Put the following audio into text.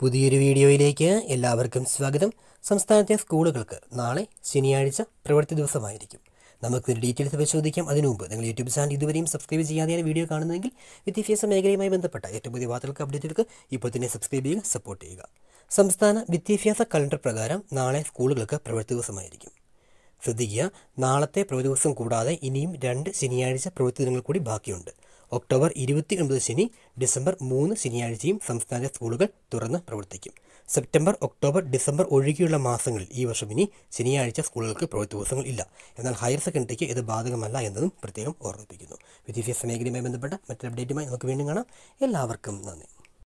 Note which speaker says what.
Speaker 1: പുതിയൊരു വീഡിയോയിലേക്ക് എല്ലാവർക്കും സ്വാഗതം സംസ്ഥാനത്തെ സ്കൂളുകൾക്ക് നാളെ ശനിയാഴ്ച പ്രവൃത്തി ദിവസമായിരിക്കും നമുക്ക് ഡീറ്റെയിൽസ് പരിശോധിക്കാം അതിനു മുമ്പ് നിങ്ങൾ യൂട്യൂബ് ചാനൽ ഇതുവരെയും സബ്സ്ക്രൈബ് ചെയ്യാതെയാണ് വീഡിയോ കാണുന്നതെങ്കിൽ വിദ്യാഭ്യാസ മേഖലയുമായി ബന്ധപ്പെട്ട ഏറ്റവും പുതിയ വാർത്തകൾക്ക് അപ്ഡേറ്റുകൾക്ക് ഇപ്പോൾ തന്നെ സബ്സ്ക്രൈബ് ചെയ്യുക സപ്പോർട്ട് ചെയ്യുക സംസ്ഥാന വിദ്യാഭ്യാസ കലണ്ടർ പ്രകാരം നാളെ സ്കൂളുകൾക്ക് പ്രവൃത്തി ദിവസമായിരിക്കും ശ്രദ്ധിക്കുക നാളത്തെ പ്രവൃത്തി ദിവസം കൂടാതെ ഇനിയും രണ്ട് ശനിയാഴ്ച പ്രവൃത്തി ദിനങ്ങൾ കൂടി ബാക്കിയുണ്ട് ഒക്ടോബർ ഇരുപത്തി ഒൻപത് ശനി ഡിസംബർ മൂന്ന് ശനിയാഴ്ചയും സംസ്ഥാന സ്കൂളുകൾ തുറന്ന് പ്രവർത്തിക്കും സെപ്റ്റംബർ ഒക്ടോബർ ഡിസംബർ ഒഴികെയുള്ള മാസങ്ങളിൽ ഈ വർഷം ഇനി ശനിയാഴ്ച സ്കൂളുകൾക്ക് പ്രവൃത്തി ദിവസങ്ങൾ ഇല്ല എന്നാൽ ഹയർ സെക്കൻഡറിക്ക് ഇത് ബാധകമല്ല എന്നതും പ്രത്യേകം ഓർമ്മിപ്പിക്കുന്നു വിദ്യാഭ്യാസ മേഖലയുമായി ബന്ധപ്പെട്ട മറ്റൊരു അപ്ഡേറ്റുമായി നമുക്ക് വീണ്ടും കാണാം എല്ലാവർക്കും നന്ദി